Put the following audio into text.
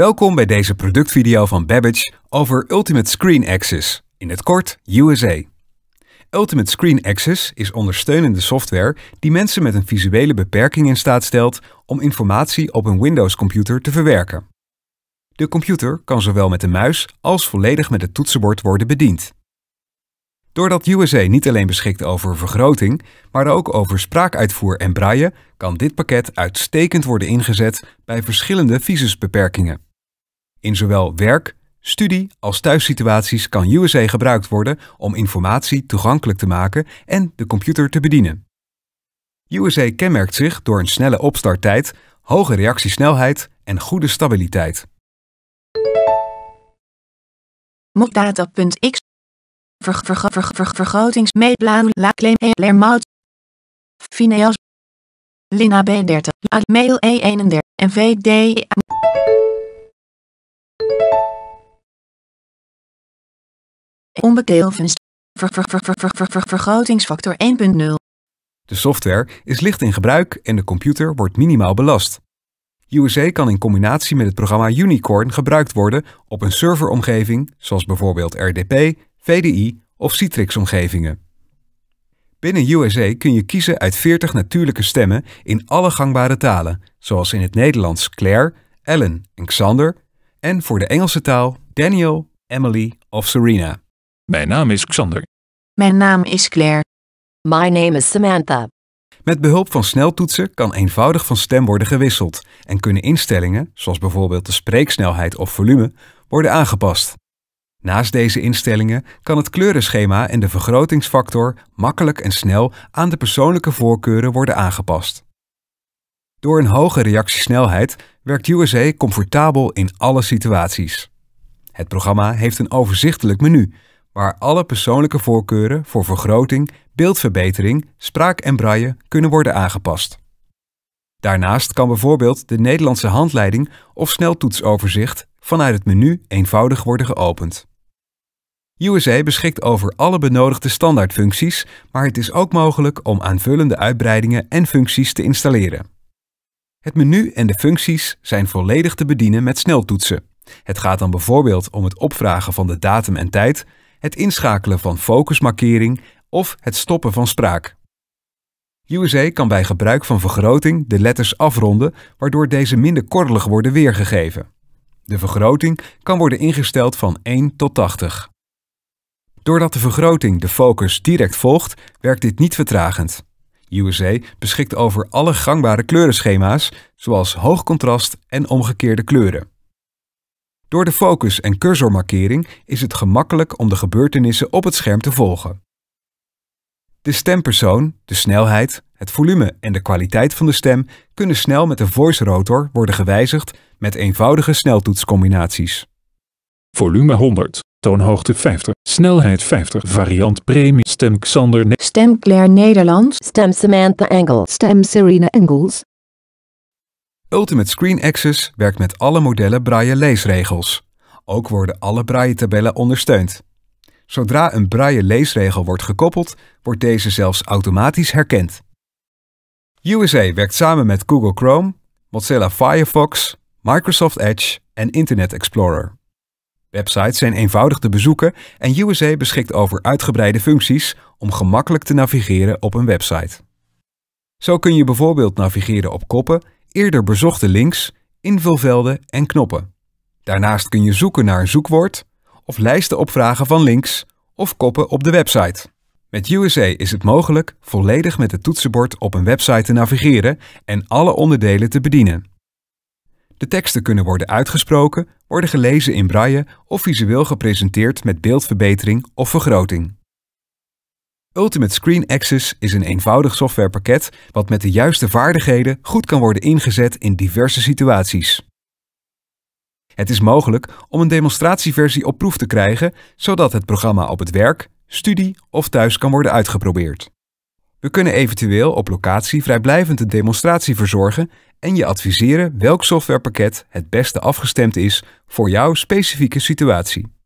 Welkom bij deze productvideo van Babbage over Ultimate Screen Access, in het kort USA. Ultimate Screen Access is ondersteunende software die mensen met een visuele beperking in staat stelt om informatie op een Windows-computer te verwerken. De computer kan zowel met de muis als volledig met het toetsenbord worden bediend. Doordat USA niet alleen beschikt over vergroting, maar ook over spraakuitvoer en braille, kan dit pakket uitstekend worden ingezet bij verschillende visusbeperkingen. In zowel werk, studie als thuissituaties kan USA gebruikt worden om informatie toegankelijk te maken en de computer te bedienen. USA kenmerkt zich door een snelle opstarttijd, hoge reactiesnelheid en goede stabiliteit. Mokdata.x ver, ver, ver, ver, Lermout e-, Fineas Lina B30 Mail E31 en VD Onbedelvens. vergrotingsfactor 1.0. De software is licht in gebruik en de computer wordt minimaal belast. USA kan in combinatie met het programma Unicorn gebruikt worden op een serveromgeving zoals bijvoorbeeld RDP, VDI of Citrix-omgevingen. Binnen USA kun je kiezen uit 40 natuurlijke stemmen in alle gangbare talen, zoals in het Nederlands Claire, Ellen en Xander, en voor de Engelse taal Daniel, Emily of Serena. Mijn naam is Xander. Mijn naam is Claire. My name is Samantha. Met behulp van sneltoetsen kan eenvoudig van stem worden gewisseld en kunnen instellingen, zoals bijvoorbeeld de spreeksnelheid of volume, worden aangepast. Naast deze instellingen kan het kleurenschema en de vergrotingsfactor makkelijk en snel aan de persoonlijke voorkeuren worden aangepast. Door een hoge reactiesnelheid werkt USA comfortabel in alle situaties. Het programma heeft een overzichtelijk menu waar alle persoonlijke voorkeuren voor vergroting, beeldverbetering, spraak en braille kunnen worden aangepast. Daarnaast kan bijvoorbeeld de Nederlandse handleiding of sneltoetsoverzicht vanuit het menu eenvoudig worden geopend. USA beschikt over alle benodigde standaardfuncties, maar het is ook mogelijk om aanvullende uitbreidingen en functies te installeren. Het menu en de functies zijn volledig te bedienen met sneltoetsen. Het gaat dan bijvoorbeeld om het opvragen van de datum en tijd, het inschakelen van focusmarkering of het stoppen van spraak. USA kan bij gebruik van vergroting de letters afronden, waardoor deze minder korrelig worden weergegeven. De vergroting kan worden ingesteld van 1 tot 80. Doordat de vergroting de focus direct volgt, werkt dit niet vertragend. USA beschikt over alle gangbare kleurenschema's, zoals hoog contrast en omgekeerde kleuren. Door de focus- en cursormarkering is het gemakkelijk om de gebeurtenissen op het scherm te volgen. De stempersoon, de snelheid, het volume en de kwaliteit van de stem kunnen snel met de voice rotor worden gewijzigd met eenvoudige sneltoetscombinaties. Volume 100 Toonhoogte 50. Snelheid 50. Variant Premium. Stem Xander. Stem Claire Nederlands. Stem Samantha Engels, Stem Serena Engels. Ultimate Screen Access werkt met alle modellen braille leesregels. Ook worden alle braille tabellen ondersteund. Zodra een braille leesregel wordt gekoppeld, wordt deze zelfs automatisch herkend. USA werkt samen met Google Chrome, Mozilla Firefox, Microsoft Edge en Internet Explorer. Websites zijn eenvoudig te bezoeken en USA beschikt over uitgebreide functies om gemakkelijk te navigeren op een website. Zo kun je bijvoorbeeld navigeren op koppen, eerder bezochte links, invulvelden en knoppen. Daarnaast kun je zoeken naar een zoekwoord of lijsten opvragen van links of koppen op de website. Met USA is het mogelijk volledig met het toetsenbord op een website te navigeren en alle onderdelen te bedienen. De teksten kunnen worden uitgesproken, worden gelezen in braille of visueel gepresenteerd met beeldverbetering of vergroting. Ultimate Screen Access is een eenvoudig softwarepakket wat met de juiste vaardigheden goed kan worden ingezet in diverse situaties. Het is mogelijk om een demonstratieversie op proef te krijgen, zodat het programma op het werk, studie of thuis kan worden uitgeprobeerd. We kunnen eventueel op locatie vrijblijvend een demonstratie verzorgen en je adviseren welk softwarepakket het beste afgestemd is voor jouw specifieke situatie.